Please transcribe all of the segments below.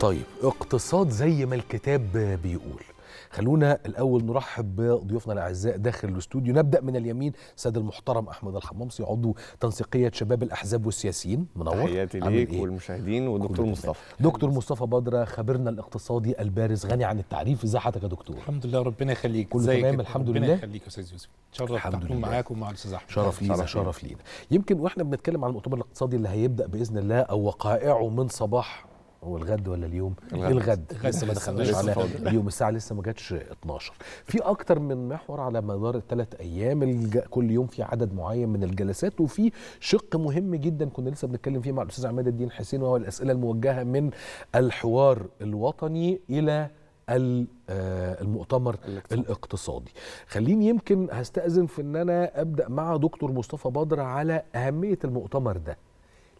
طيب اقتصاد زي ما الكتاب بيقول خلونا الاول نرحب بضيوفنا الاعزاء داخل الاستوديو نبدا من اليمين سيد المحترم احمد الحمامصي عضو تنسيقيه شباب الاحزاب والسياسيين منور تحياتي ليك إيه؟ والمشاهدين والدكتور مصطفى دكتور مصطفى بدره خبيرنا الاقتصادي البارز غني عن التعريف ازي حضرتك يا دكتور الحمد لله ربنا يخليك كل زي تمام الحمد ربنا لله ربنا يخليك يا استاذ يوسف تشرف تكون معاك ومع الاستاذ احمد شرف لينا شرف لينا يمكن واحنا بنتكلم عن المؤتمر الاقتصادي اللي هيبدا باذن الله او وقائعه من صباح هو الغد ولا اليوم؟ الغد, الغد. لسه ما دخلناش على اليوم الساعه لسه ما جاتش 12 في اكتر من محور على مدار الثلاث ايام الج... كل يوم في عدد معين من الجلسات وفي شق مهم جدا كنا لسه بنتكلم فيه مع الاستاذ عماد الدين حسين وهو الاسئله الموجهه من الحوار الوطني الى آه، المؤتمر الاقتصادي. الاقتصادي خليني يمكن هستأذن في ان انا ابدا مع دكتور مصطفى بدر على اهميه المؤتمر ده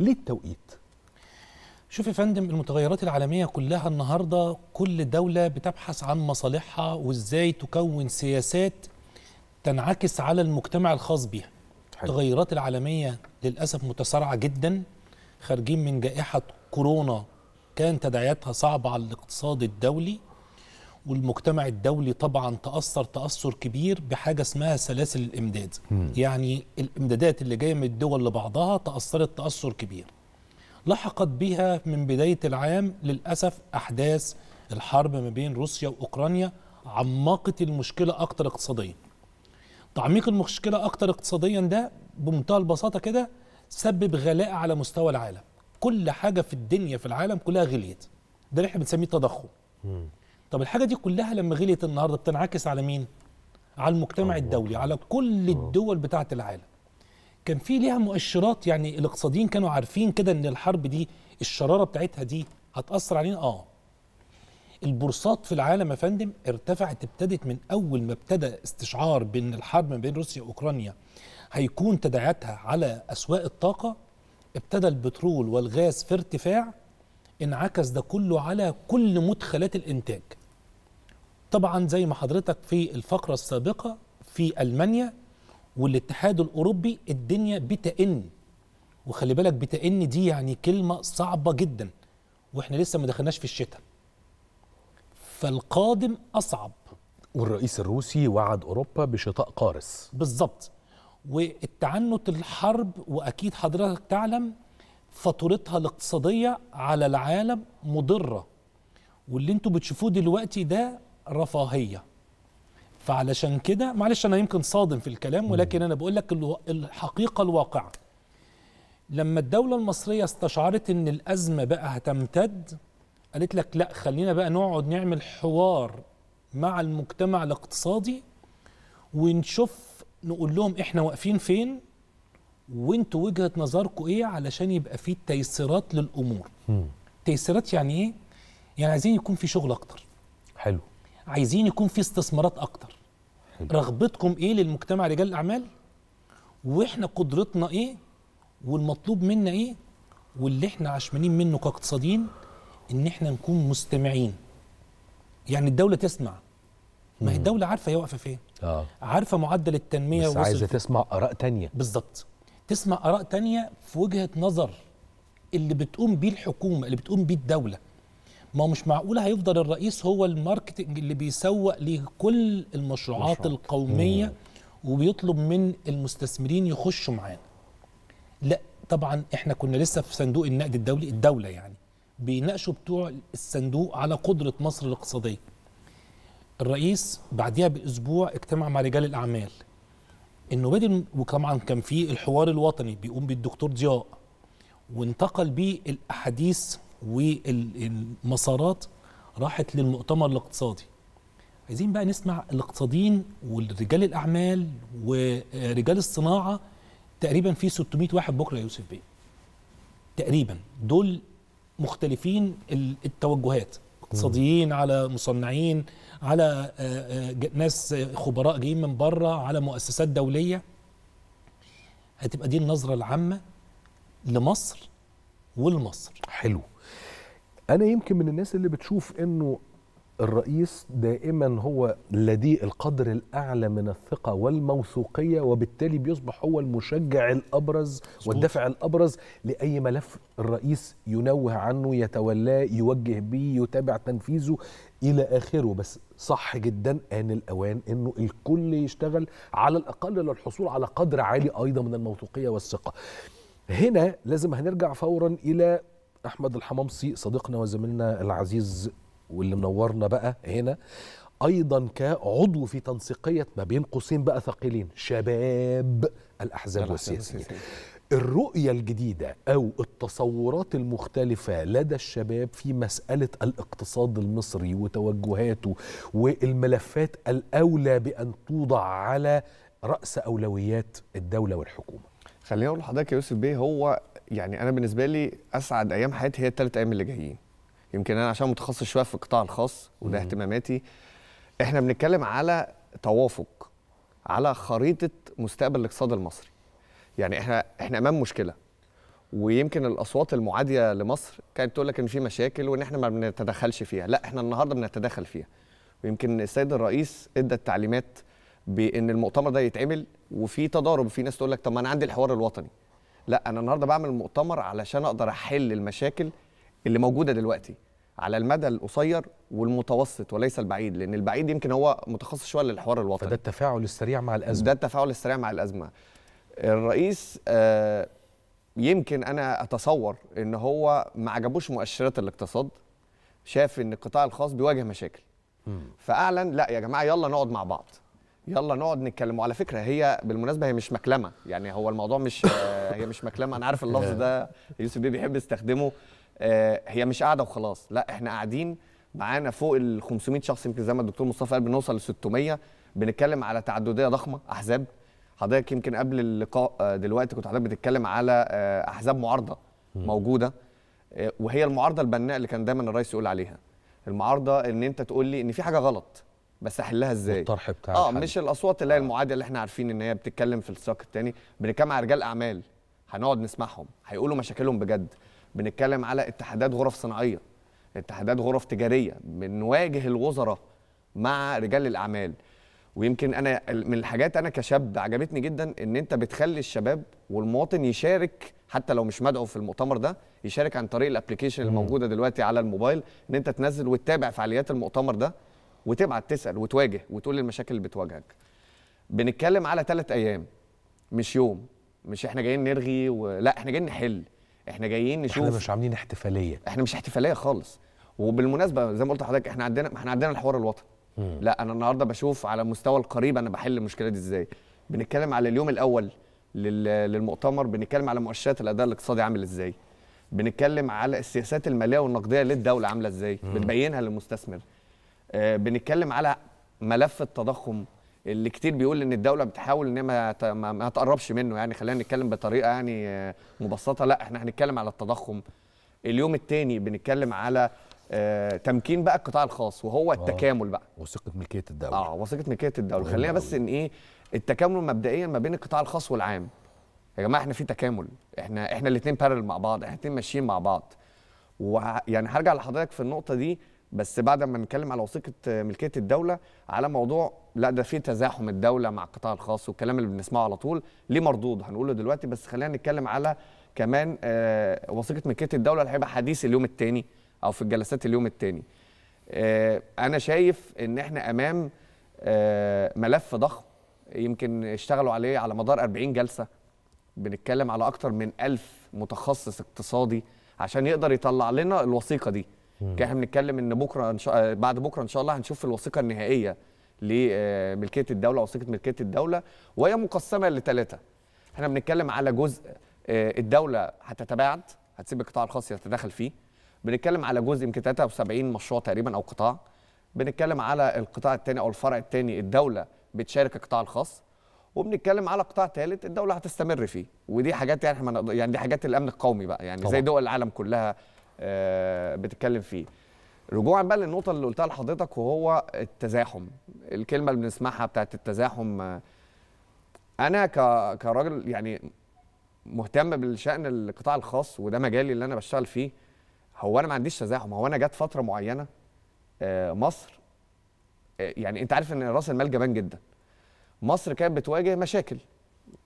ليه التوقيت شوف يا فندم المتغيرات العالمية كلها النهاردة كل دولة بتبحث عن مصالحها وإزاي تكون سياسات تنعكس على المجتمع الخاص بها التغيرات العالمية للأسف متسارعة جدا خارجين من جائحة كورونا كان تداعياتها صعبة على الاقتصاد الدولي والمجتمع الدولي طبعا تأثر تأثر كبير بحاجة اسمها سلاسل الإمداد م. يعني الإمدادات اللي جاية من الدول لبعضها تأثرت تأثر كبير لحقت بها من بداية العام للأسف أحداث الحرب ما بين روسيا وأوكرانيا عمقت المشكلة أكتر اقتصاديا تعميق المشكلة أكتر اقتصاديا ده بمنتهى البساطة كده سبب غلاء على مستوى العالم كل حاجة في الدنيا في العالم كلها غليت ده اللي احنا بنسميه التضخم طب الحاجة دي كلها لما غليت النهاردة بتنعكس على مين؟ على المجتمع الدولي على كل آه. الدول بتاعة العالم كان في ليها مؤشرات يعني الاقتصاديين كانوا عارفين كده ان الحرب دي الشراره بتاعتها دي هتاثر علينا اه البورصات في العالم يا فندم ارتفعت ابتدت من اول ما ابتدى استشعار بان الحرب ما بين روسيا واوكرانيا هيكون تداعياتها على اسواق الطاقه ابتدى البترول والغاز في ارتفاع انعكس ده كله على كل مدخلات الانتاج طبعا زي ما حضرتك في الفقره السابقه في المانيا والاتحاد الاوروبي الدنيا بتئن وخلي بالك بتئن دي يعني كلمه صعبه جدا واحنا لسه ما دخلناش في الشتاء فالقادم اصعب والرئيس الروسي وعد اوروبا بشتاء قارس بالظبط والتعنت الحرب واكيد حضرتك تعلم فاتورتها الاقتصاديه على العالم مضره واللي انتوا بتشوفوه دلوقتي ده رفاهيه فعلشان كده معلش انا يمكن صادم في الكلام ولكن انا بقول لك الحقيقه الواقعه لما الدوله المصريه استشعرت ان الازمه بقى هتمتد قالت لك لا خلينا بقى نقعد نعمل حوار مع المجتمع الاقتصادي ونشوف نقول لهم احنا واقفين فين وانتوا وجهه نظركم ايه علشان يبقى في تيسيرات للامور تيسيرات يعني ايه يعني عايزين يكون في شغل اكتر حلو عايزين يكون في استثمارات اكتر رغبتكم ايه للمجتمع رجال الاعمال واحنا قدرتنا ايه والمطلوب منا ايه واللي احنا عشمانين منه كاقتصاديين ان احنا نكون مستمعين يعني الدوله تسمع ما هي الدوله عارفه هي واقفه فين آه. عارفه معدل التنميه بس عايزه تسمع اراء تانية بالظبط تسمع اراء تانية في وجهه نظر اللي بتقوم بيه الحكومه اللي بتقوم بيه الدوله ما مش معقول هيفضل الرئيس هو الماركتنج اللي بيسوق لكل المشروعات مشروعات. القومية مم. وبيطلب من المستثمرين يخشوا معانا لا طبعا احنا كنا لسه في صندوق النقد الدولي الدولة يعني بيناقشوا بتوع الصندوق على قدرة مصر الاقتصادية الرئيس بعديها باسبوع اجتمع مع رجال الاعمال انه بدل وطبعا كان في الحوار الوطني بيقوم بالدكتور ضياء وانتقل بيه الاحاديث والمسارات راحت للمؤتمر الاقتصادي عايزين بقى نسمع الاقتصاديين ورجال الاعمال ورجال الصناعه تقريبا في 600 واحد بكره يا يوسف بيه تقريبا دول مختلفين التوجهات اقتصاديين على مصنعين على آه، آه، ناس آه، خبراء جايين من بره على مؤسسات دوليه هتبقى دي النظره العامه لمصر ولمصر حلو انا يمكن من الناس اللي بتشوف انه الرئيس دائما هو لديه القدر الاعلى من الثقه والموثوقيه وبالتالي بيصبح هو المشجع الابرز والدافع الابرز لاي ملف الرئيس ينوه عنه يتولاه يوجه به يتابع تنفيذه الى اخره بس صح جدا ان الاوان انه الكل يشتغل على الاقل للحصول على قدر عالي ايضا من الموثوقيه والثقه هنا لازم هنرجع فورا الى احمد الحمامصي صديقنا وزميلنا العزيز واللي منورنا بقى هنا ايضا كعضو في تنسيقيه ما بين قوسين بقى ثقيلين شباب الاحزاب والسياسيين الرؤية الجديدة أو التصورات المختلفة لدى الشباب في مسألة الاقتصاد المصري وتوجهاته والملفات الأولى بأن توضع على رأس أولويات الدولة والحكومة خليني اقول لحضرتك يا يوسف بيه هو يعني انا بالنسبه لي اسعد ايام حياتي هي الثلاث ايام اللي جايين يمكن انا عشان متخصص شويه في القطاع الخاص وده اهتماماتي احنا بنتكلم على توافق على خريطه مستقبل الاقتصاد المصري يعني احنا احنا امام مشكله ويمكن الاصوات المعاديه لمصر كانت تقول لك ان في مشاكل وان احنا ما بنتدخلش فيها لا احنا النهارده بنتدخل فيها ويمكن السيد الرئيس ادى التعليمات بان المؤتمر ده يتعمل وفي تضارب في ناس تقول لك طب ما انا عندي الحوار الوطني لا انا النهارده بعمل مؤتمر علشان اقدر احل المشاكل اللي موجوده دلوقتي على المدى القصير والمتوسط وليس البعيد لان البعيد يمكن هو متخصص شويه للحوار الوطني فده التفاعل السريع مع الازمه ده التفاعل السريع مع الازمه الرئيس آه يمكن انا اتصور ان هو ما عجبوش مؤشرات الاقتصاد شاف ان القطاع الخاص بيواجه مشاكل م. فاعلن لا يا جماعه يلا نقعد مع بعض يلا نقعد نتكلم وعلى فكره هي بالمناسبه هي مش مكلمه يعني هو الموضوع مش آه، هي مش مكلمه انا عارف اللفظ ده يوسف بيه بيحب يستخدمه آه، هي مش قاعده وخلاص لا احنا قاعدين معانا فوق ال 500 شخص يمكن زي ما الدكتور مصطفى قال بنوصل ل 600 بنتكلم على تعدديه ضخمه احزاب حضرتك يمكن قبل اللقاء آه، دلوقتي كنت حضرتك بتتكلم على احزاب معارضه موجوده وهي المعارضه البناء اللي كان دايما الرئيس يقول عليها المعارضه ان انت تقول لي ان في حاجه غلط بس احلها ازاي الطرح بتاع اه مش الاصوات اللي هي آه. المعاديه اللي احنا عارفين ان هي بتتكلم في السياق الثاني بنتكلم على رجال اعمال هنقعد نسمعهم هيقولوا مشاكلهم بجد بنتكلم على اتحادات غرف صناعيه اتحادات غرف تجاريه بنواجه الوزراء مع رجال الاعمال ويمكن انا من الحاجات انا كشاب عجبتني جدا ان انت بتخلي الشباب والمواطن يشارك حتى لو مش مدعو في المؤتمر ده يشارك عن طريق الابلكيشن الموجوده دلوقتي على الموبايل ان انت تنزل وتتابع فعاليات المؤتمر ده وتبعت تسال وتواجه وتقول المشاكل اللي بتواجهك بنتكلم على ثلاث ايام مش يوم مش احنا جايين نرغي و... لا احنا جايين نحل احنا جايين نشوف احنا مش عاملين احتفاليه احنا مش احتفاليه خالص وبالمناسبه زي ما قلت لحضرتك احنا عندنا احنا عندنا الحوار الوطني لا انا النهارده بشوف على مستوى القريب انا بحل المشكله دي ازاي بنتكلم على اليوم الاول للمؤتمر بنتكلم على مؤشرات الاداء الاقتصادي عامل ازاي بنتكلم على السياسات الماليه والنقديه للدوله عامله ازاي بتبينها للمستثمر آه، بنتكلم على ملف التضخم اللي كتير بيقول ان الدوله بتحاول ان ما ما تقربش منه يعني خلينا نتكلم بطريقه يعني آه، مبسطه لا احنا هنتكلم على التضخم اليوم الثاني بنتكلم على آه، تمكين بقى القطاع الخاص وهو التكامل بقى وثيقه ملكيه الدوله اه وثيقه ملكيه الدوله خلينا بس ان ايه التكامل مبدئيا ما بين القطاع الخاص والعام يا جماعه احنا في تكامل احنا احنا الاثنين بارل مع بعض احنا الاثنين ماشيين مع بعض ويعني هرجع لحضرتك في النقطه دي بس بعد ما نتكلم على وثيقه آه، ملكيه الدوله على موضوع لا ده في تزاحم الدوله مع القطاع الخاص والكلام اللي بنسمعه على طول ليه مردود هنقوله دلوقتي بس خلينا نتكلم على كمان آه، وثيقه ملكيه الدوله اللي هيبقى حديث اليوم الثاني او في الجلسات اليوم الثاني آه، انا شايف ان احنا امام ملف ضخم يمكن اشتغلوا عليه على مدار 40 جلسه بنتكلم على اكتر من 1000 متخصص اقتصادي عشان يقدر يطلع لنا الوثيقه دي كان احنا بنتكلم ان بكره ان شاء بعد بكره ان شاء الله هنشوف الوثيقه النهائيه لملكيه آه، الدوله وثيقه ملكيه الدوله وهي مقسمه لثلاثه احنا بنتكلم على جزء آه، الدوله هتتباعد هتسيب القطاع الخاص يتدخل فيه بنتكلم على جزء يمكن 73 مشروع تقريبا او قطاع بنتكلم على القطاع الثاني او الفرع الثاني الدوله بتشارك القطاع الخاص وبنتكلم على قطاع ثالث الدوله هتستمر فيه ودي حاجات يعني احنا يعني دي حاجات الامن القومي بقى يعني طبعا. زي دول العالم كلها آه، بتتكلم فيه رجوعا بقى للنقطة اللي قلتها لحضرتك وهو التزاحم الكلمة اللي بنسمعها بتاعت التزاحم آه، أنا كراجل يعني مهتم بالشأن القطاع الخاص وده مجالي اللي أنا بشتغل فيه هو أنا ما عنديش تزاحم هو أنا جت فترة معينة آه، مصر يعني أنت عارف إن رأس المال جبان جدا مصر كانت بتواجه مشاكل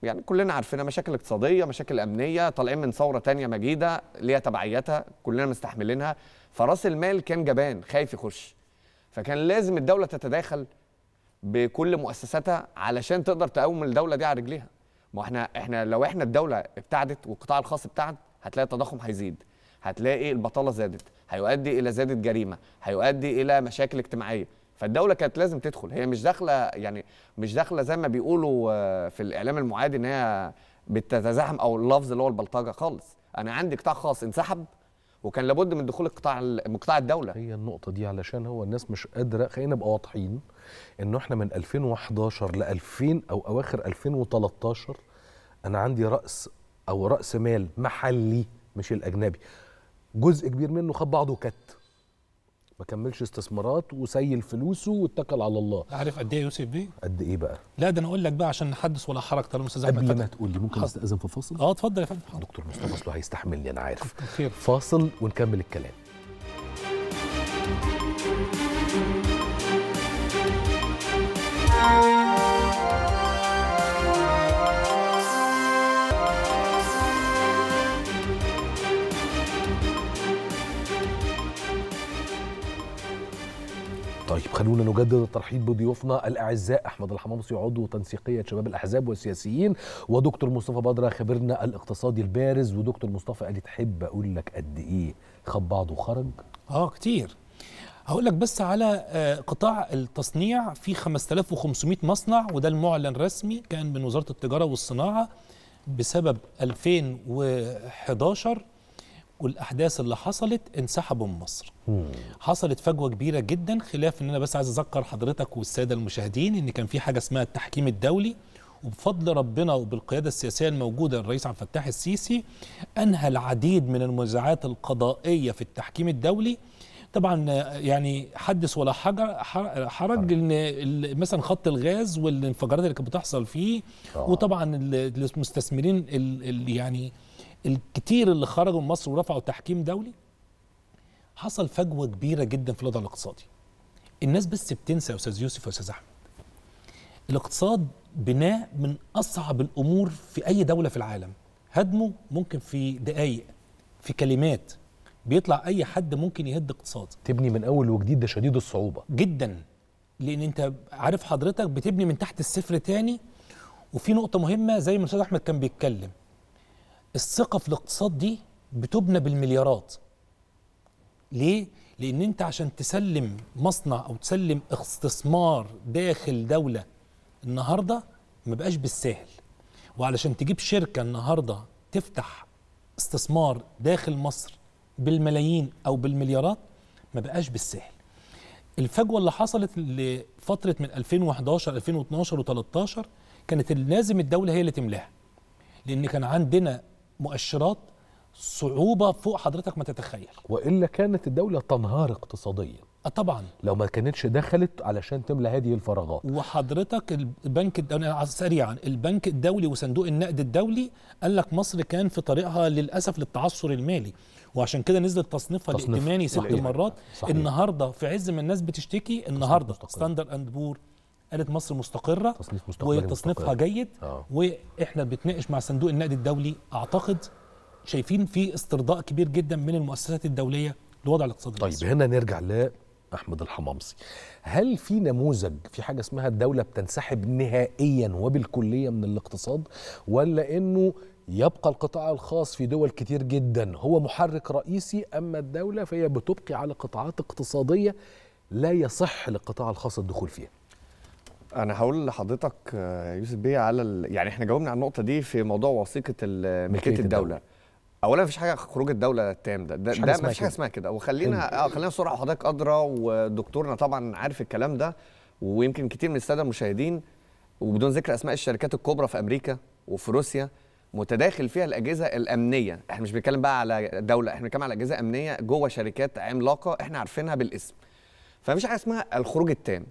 يعني كلنا عارفينها مشاكل اقتصاديه مشاكل امنيه طالعين من ثوره تانية مجيده ليها تبعياتها كلنا مستحملينها فراس المال كان جبان خايف يخش فكان لازم الدوله تتداخل بكل مؤسساتها علشان تقدر تقوم الدوله دي على رجليها ما احنا احنا لو احنا الدوله ابتعدت والقطاع الخاص ابتعد هتلاقي التضخم هيزيد هتلاقي البطاله زادت هيؤدي الى زياده جريمه هيؤدي الى مشاكل اجتماعيه فالدوله كانت لازم تدخل هي مش داخله يعني مش داخله زي ما بيقولوا آه، في الاعلام المعادي ان هي بتتزاحم او اللفظ اللي هو البلطجه خالص انا عندي قطاع خاص انسحب وكان لابد من دخول القطاع قطاع الدوله هي النقطه دي علشان هو الناس مش قادره خلينا نبقى واضحين ان احنا من 2011 ل 2000 او اواخر 2013 انا عندي راس او راس مال محلي مش الاجنبي جزء كبير منه خد بعضه كت ما كملش استثمارات وسيل فلوسه واتكل على الله عارف قد ايه يوسف بيه قد ايه بقى لا ده انا اقول لك بقى عشان نحدث ولا حركه طالما استاذ احمد قبل ما تقول لي ممكن استاذن في فاصل اه اتفضل يا فندم دكتور مصطفى اصله هيستحملني انا عارف خير. فاصل ونكمل الكلام thank you خلونا نجدد الترحيب بضيوفنا الاعزاء احمد الحمامصي عضو تنسيقيه شباب الاحزاب والسياسيين ودكتور مصطفى بدره خبيرنا الاقتصادي البارز ودكتور مصطفى قال لي تحب اقول لك قد ايه خد بعضه وخرج اه كتير هقول لك بس على آه، قطاع التصنيع في 5500 مصنع وده المعلن رسمي كان من وزاره التجاره والصناعه بسبب 2011 والاحداث اللي حصلت انسحبوا من مصر مم. حصلت فجوه كبيره جدا خلاف ان انا بس عايز اذكر حضرتك والساده المشاهدين ان كان في حاجه اسمها التحكيم الدولي وبفضل ربنا وبالقياده السياسيه الموجوده الرئيس عبد الفتاح السيسي انهى العديد من المنازعات القضائيه في التحكيم الدولي طبعا يعني حدث ولا حجر حرج ان مثلا خط الغاز والانفجارات اللي كانت بتحصل فيه آه. وطبعا المستثمرين اللي يعني الكتير اللي خرجوا من مصر ورفعوا تحكيم دولي حصل فجوه كبيره جدا في الوضع الاقتصادي الناس بس بتنسى يا استاذ يوسف واستاذ احمد الاقتصاد بناء من اصعب الامور في اي دوله في العالم هدمه ممكن في دقائق في كلمات بيطلع اي حد ممكن يهد اقتصاد تبني من اول وجديد ده شديد الصعوبه جدا لان انت عارف حضرتك بتبني من تحت الصفر تاني وفي نقطه مهمه زي ما الاستاذ احمد كان بيتكلم الثقة في الاقتصاد دي بتبنى بالمليارات ليه؟ لأن أنت عشان تسلم مصنع أو تسلم استثمار داخل دولة النهاردة ما بقاش بالسهل وعلشان تجيب شركة النهاردة تفتح استثمار داخل مصر بالملايين أو بالمليارات ما بقاش بالسهل الفجوة اللي حصلت لفترة من 2011 2012 و13 كانت لازم الدولة هي اللي تملاها لأن كان عندنا مؤشرات صعوبه فوق حضرتك ما تتخيل والا كانت الدوله تنهار اقتصاديا آه، طبعا لو ما كانتش دخلت علشان تملى هذه الفراغات وحضرتك البنك الدولي سريعا البنك الدولي وصندوق النقد الدولي قال لك مصر كان في طريقها للاسف للتعثر المالي وعشان كده نزل تصنيفها الائتماني ست مرات صحيح. النهارده في عز ما الناس بتشتكي النهارده ستاندر اند بور قالت مصر مستقره تصنيف مستقبلي وتصنيفها مستقر. جيد آه. واحنا بنتناقش مع صندوق النقد الدولي اعتقد شايفين في استرضاء كبير جدا من المؤسسات الدوليه لوضع الاقتصاد طيب المصر. هنا نرجع لاحمد الحمامصي هل في نموذج في حاجه اسمها الدوله بتنسحب نهائيا وبالكليه من الاقتصاد ولا انه يبقى القطاع الخاص في دول كتير جدا هو محرك رئيسي اما الدوله فهي بتبقي على قطاعات اقتصاديه لا يصح للقطاع الخاص الدخول فيها انا هقول لحضرتك آه، يوسف بيه على ال... يعني احنا جاوبنا على النقطه دي في موضوع وثيقه ملكيه الدوله, الدولة. اولا مفيش حاجه خروج الدوله التام ده ده, ده مفيش حاجه اسمها كده وخلينا اه خلينا سرعه وحضرتك ادرى ودكتورنا طبعا عارف الكلام ده ويمكن كتير من الساده المشاهدين وبدون ذكر اسماء الشركات الكبرى في امريكا وفي روسيا متداخل فيها الاجهزه الامنيه احنا مش بنتكلم بقى على دوله احنا بنتكلم على اجهزه امنيه جوه شركات عملاقه احنا عارفينها بالاسم فمفيش حاجه اسمها الخروج التام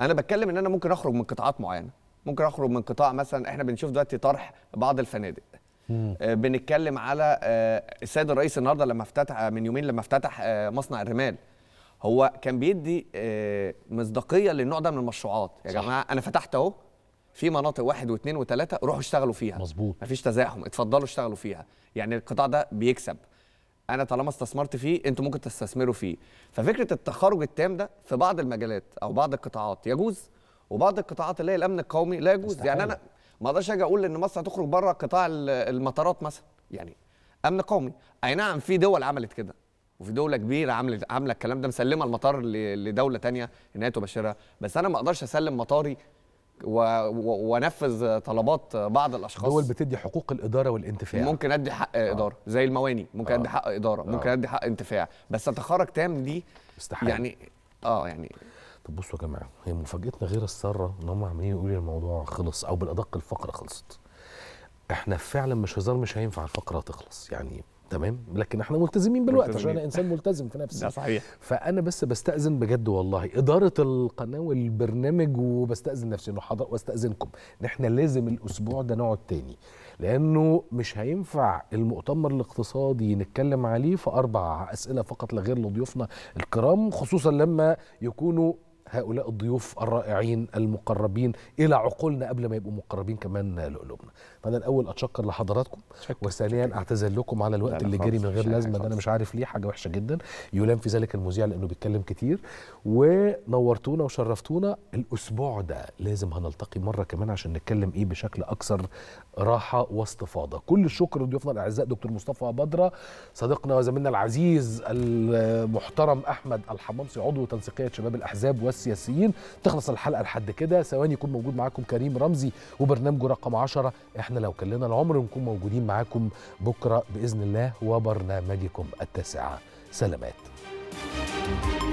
انا بتكلم ان انا ممكن اخرج من قطاعات معينه ممكن اخرج من قطاع مثلا احنا بنشوف دلوقتي طرح بعض الفنادق آه، بنتكلم على آه، السيد الرئيس النهارده لما افتتح آه، من يومين لما افتتح مصنع الرمال هو كان بيدي مصداقيه للنوع ده من المشروعات يا جماعه انا فتحت اهو في مناطق واحد واثنين وثلاثه روحوا اشتغلوا فيها مظبوط مفيش تزاحم اتفضلوا اشتغلوا فيها يعني القطاع ده بيكسب انا طالما استثمرت فيه انتوا ممكن تستثمروا فيه ففكره التخارج التام ده في بعض المجالات او بعض القطاعات يجوز وبعض القطاعات اللي هي الامن القومي لا يجوز يعني مستحيل. يعني انا ما اقدرش اجي اقول ان مصر هتخرج بره قطاع المطارات مثلا يعني امن قومي اي نعم في دول عملت كده وفي دوله كبيره عامله عامله الكلام ده مسلمه المطار لدوله ثانيه ان هي تبشرها بس انا ما اقدرش اسلم مطاري و... و... ونفذ طلبات بعض الاشخاص دول بتدي حقوق الاداره والانتفاع ممكن ادي حق آه. اداره زي المواني ممكن آه. ادي حق اداره آه. ممكن ادي حق انتفاع بس اتخرج تام دي استحاله يعني اه يعني طب بصوا يا جماعه هي مفاجاتنا غير الساره ان هم عمالين يقولوا الموضوع خلص او بالادق الفقره خلصت احنا فعلا مش هزار مش هينفع الفقره تخلص يعني تمام لكن احنا ملتزمين بالوقت ملتزمين. عشان انا انسان ملتزم في نفسي صحيح فانا بس بستاذن بجد والله اداره القناه والبرنامج وبستاذن نفسي انه حضر واستاذنكم ان احنا لازم الاسبوع ده نقعد تاني لانه مش هينفع المؤتمر الاقتصادي نتكلم عليه في اربع اسئله فقط لا غير لضيوفنا الكرام خصوصا لما يكونوا هؤلاء الضيوف الرائعين المقربين الى عقولنا قبل ما يبقوا مقربين كمان لقلوبنا فانا الاول اتشكر لحضراتكم وثانيا اعتذر لكم على الوقت اللي جري من غير لازمه ده انا مش عارف ليه حاجه وحشه جدا يلام في ذلك المذيع لانه بيتكلم كتير ونورتونا وشرفتونا الاسبوع ده لازم هنلتقي مره كمان عشان نتكلم ايه بشكل اكثر راحه واستفاضه كل الشكر لضيوفنا الاعزاء دكتور مصطفى بدره صديقنا وزميلنا العزيز المحترم احمد الحمامسي عضو تنسيقيه شباب الاحزاب والسياسيين تخلص الحلقه لحد كده ثواني يكون موجود معاكم كريم رمزي وبرنامجه رقم 10 احنا احنا لو كلنا العمر نكون موجودين معاكم بكره باذن الله وبرنامجكم التاسعه سلامات